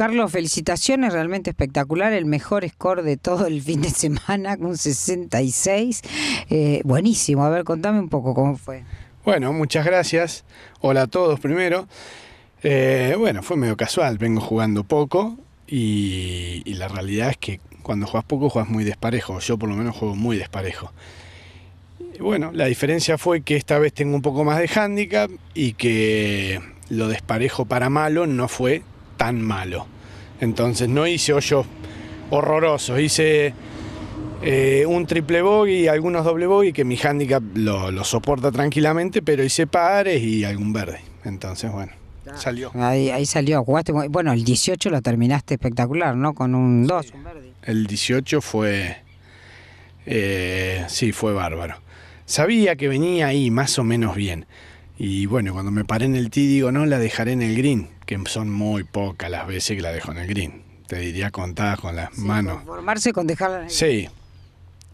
Carlos, felicitaciones, realmente espectacular, el mejor score de todo el fin de semana con 66. Eh, buenísimo, a ver, contame un poco cómo fue. Bueno, muchas gracias. Hola a todos primero. Eh, bueno, fue medio casual, vengo jugando poco y, la realidad es que cuando juegas poco juegas muy desparejo, yo por lo menos juego muy desparejo. bueno, la diferencia fue que esta vez tengo un poco más de handicap y que lo desparejo para malo no fue tan malo. Entonces no hice hoyos horrorosos, hice eh, un triple bogey y algunos doble bogey que mi handicap lo, soporta tranquilamente, pero hice pares y algún verde. Entonces, bueno, salió. Ahí, salió, jugaste. bueno, el 18 lo terminaste espectacular, ¿no? Con un 2. el 18 fue. Eh, sí, fue bárbaro. Sabía que venía ahí más o menos bien. Y bueno, cuando me paré en el tee, digo, no, la dejaré en el green que son muy pocas las veces que la dejo en el green. Te diría contadas con las manos. ...formarse con dejarla en el Sí.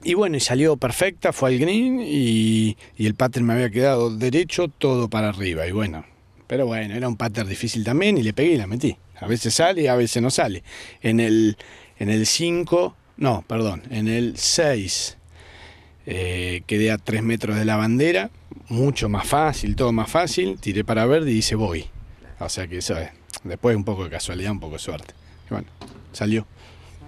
Y bueno, y salió perfecta, fue al green y, el pattern me había quedado derecho, todo para arriba. Y bueno, pero bueno, era un pattern difícil también y le pegué y la metí. A veces sale, y a veces no sale. En el en el 5, no, perdón, en el 6 eh, quedé a 3 metros de la bandera, mucho más fácil, todo más fácil, tiré para verde y hice voy. O sea que, es, Después un poco de casualidad, un poco de suerte. Y bueno, salió.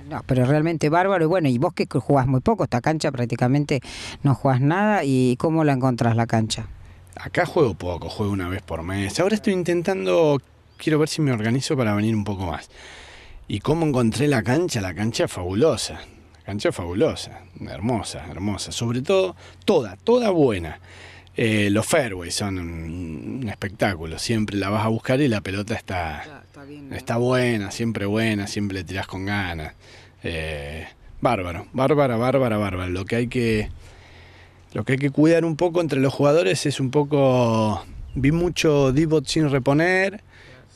No, pero realmente bárbaro. Y bueno, y vos que jugás muy poco, esta cancha prácticamente no jugás nada. ¿Y cómo la encontrás la cancha? Acá juego poco, juego una vez por mes. Ahora estoy intentando, quiero ver si me organizo para venir un poco más. ¿Y cómo encontré la cancha? La cancha fabulosa. La cancha fabulosa, hermosa, hermosa. Sobre todo, toda, toda buena. Eh, los fairways son un, espectáculo. Siempre la vas a buscar y la pelota está, está, buena, siempre buena, siempre le con ganas. Eh, bárbaro, bárbara, bárbara, bárbara. Lo que hay que. Lo que hay que cuidar un poco entre los jugadores es un poco. Vi mucho divot sin reponer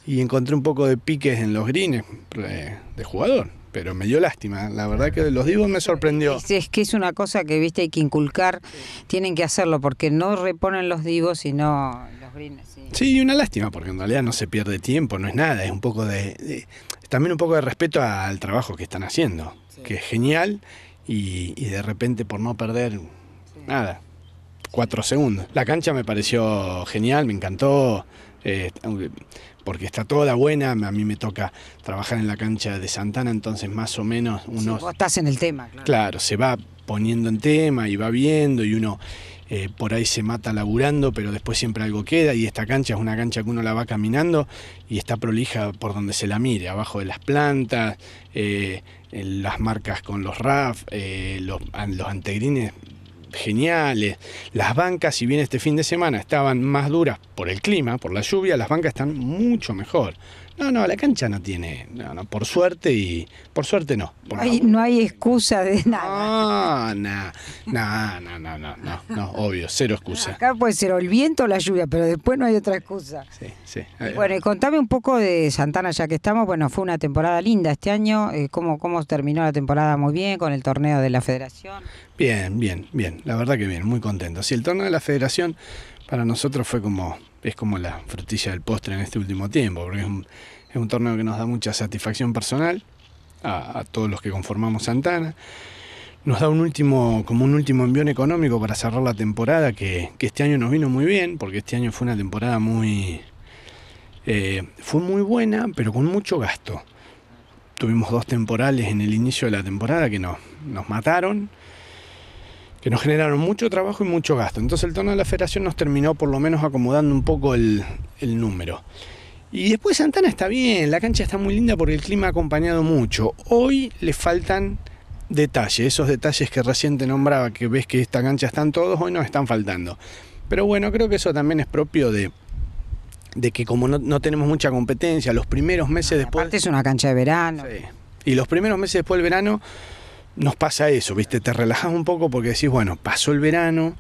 y encontré un poco de piques en los greens eh, de jugador pero me dio lástima. La verdad que los divos me sorprendió. Es, es, que es una cosa que viste hay que inculcar, tienen que hacerlo porque no reponen los divos sino los greens. Sí. y una lástima porque en realidad no se pierde tiempo, no es nada, es un poco de, también un poco de respeto al trabajo que están haciendo, que es genial y, de repente por no perder nada, cuatro segundos. La cancha me pareció genial, me encantó. Eh, porque está toda buena. A mí me toca trabajar en la cancha de Santana, entonces más o menos uno. estás en el tema, claro. Claro, se va poniendo en tema y va viendo y uno. Eh, por ahí se mata laburando, pero después siempre algo queda y esta cancha es una cancha que uno la va caminando y está prolija por donde se la mire, abajo de las plantas, eh, las marcas con los RAF, eh, los, los antegrines geniales. Las bancas, si bien este fin de semana estaban más duras por el clima, por la lluvia, las bancas están mucho mejor. No, no, la cancha no tiene, no, no, por suerte y por suerte no. no hay excusa de nada. No, no, no, no, no, no, no, obvio, cero excusa. Acá puede ser el viento o la lluvia, pero después no hay otra excusa. Sí, sí. bueno, y contame un poco de Santana ya que estamos. Bueno, fue una temporada linda este año. Eh, ¿Cómo, cómo terminó la temporada? Muy bien, con el torneo de la Federación. Bien, bien, bien. La verdad que bien, muy contento. Si el torneo de la Federación para nosotros fue como, es como la frutilla del postre en este último tiempo, porque es un, torneo que nos da mucha satisfacción personal a, todos los que conformamos Santana. Nos da un último, como un último envión económico para cerrar la temporada, que, este año nos vino muy bien, porque este año fue una temporada muy. Eh, fue muy buena, pero con mucho gasto. Tuvimos dos temporales en el inicio de la temporada que nos, nos mataron que nos generaron mucho trabajo y mucho gasto. Entonces el tono de la federación nos terminó por lo menos acomodando un poco el, número. Y después Santana está bien, la cancha está muy linda porque el clima ha acompañado mucho. Hoy le faltan detalles, esos detalles que recién te nombraba, que ves que esta cancha están todos, hoy nos están faltando. Pero bueno, creo que eso también es propio de, de que como no, tenemos mucha competencia, los primeros meses después... es una cancha de verano. Sí. Y los primeros meses después del verano nos pasa eso, ¿viste? Te relajas un poco porque decís, bueno, pasó el verano,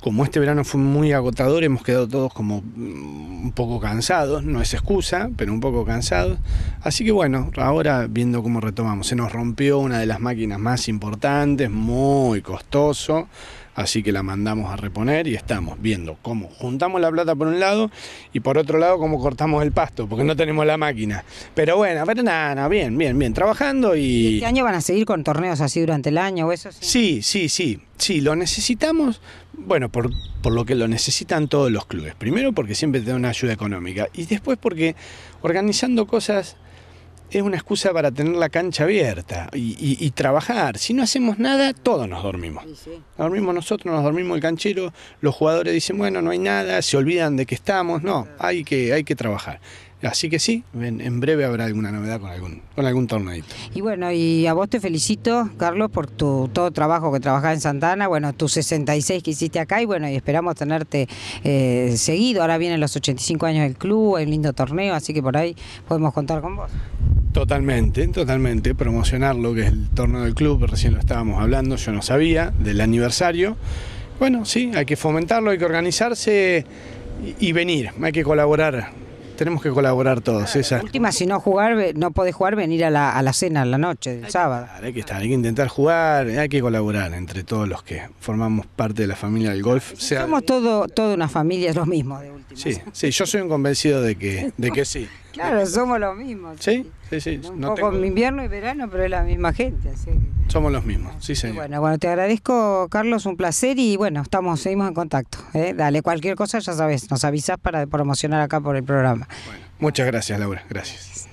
como este verano fue muy agotador, hemos quedado todos como mm, un poco cansados, no es excusa, pero un poco cansados. Así que bueno, ahora viendo cómo retomamos, se nos rompió una de las máquinas más importantes, muy costoso. Así que la mandamos a reponer y estamos viendo cómo juntamos la plata por un lado y por otro lado cómo cortamos el pasto, porque no tenemos la máquina. Pero bueno, pero nada, nada bien, bien, bien, trabajando y... este año van a seguir con torneos así durante el año o eso? Sí, sí, sí, sí, lo necesitamos, bueno, por, por lo que lo necesitan todos los clubes. Primero porque siempre te da una ayuda económica y después porque organizando cosas es una excusa para tener la cancha abierta y, trabajar. Si no hacemos nada, todos nos dormimos. nos Dormimos nosotros, nos dormimos el canchero, los jugadores dicen, bueno, no hay nada, se olvidan de que estamos. No, hay que, hay que trabajar. Así que sí, en, en, breve habrá alguna novedad con algún, con algún torneo Y bueno, y a vos te felicito, Carlos, por tu todo trabajo que trabajás en Santana, bueno, tus 66 que hiciste acá y bueno, y esperamos tenerte eh, seguido. Ahora vienen los 85 años del club, hay un lindo torneo, así que por ahí podemos contar con vos. Totalmente, totalmente. Promocionar lo que es el torneo del club, recién lo estábamos hablando, yo no sabía, del aniversario. Bueno, sí, hay que fomentarlo, hay que organizarse y venir, hay que colaborar. Tenemos que colaborar todos. Esa. Última, si no jugar, no podés jugar, venir a la, cena, la noche, el sábado. hay que estar, hay intentar jugar, hay que colaborar entre todos los que formamos parte de la familia del golf. somos todo, toda una familia, es lo mismo de última. Sí, sí, yo soy un convencido de que, de que sí. Claro, somos los mismos. Sí, sí, sí. Un poco invierno y verano, pero es la misma gente. Somos los mismos, sí, señor. Bueno, bueno, te agradezco, Carlos, un placer y bueno, estamos, seguimos en contacto. ¿eh? Dale, cualquier cosa ya sabes, nos avisas para promocionar acá por el programa. muchas gracias, Laura. gracias.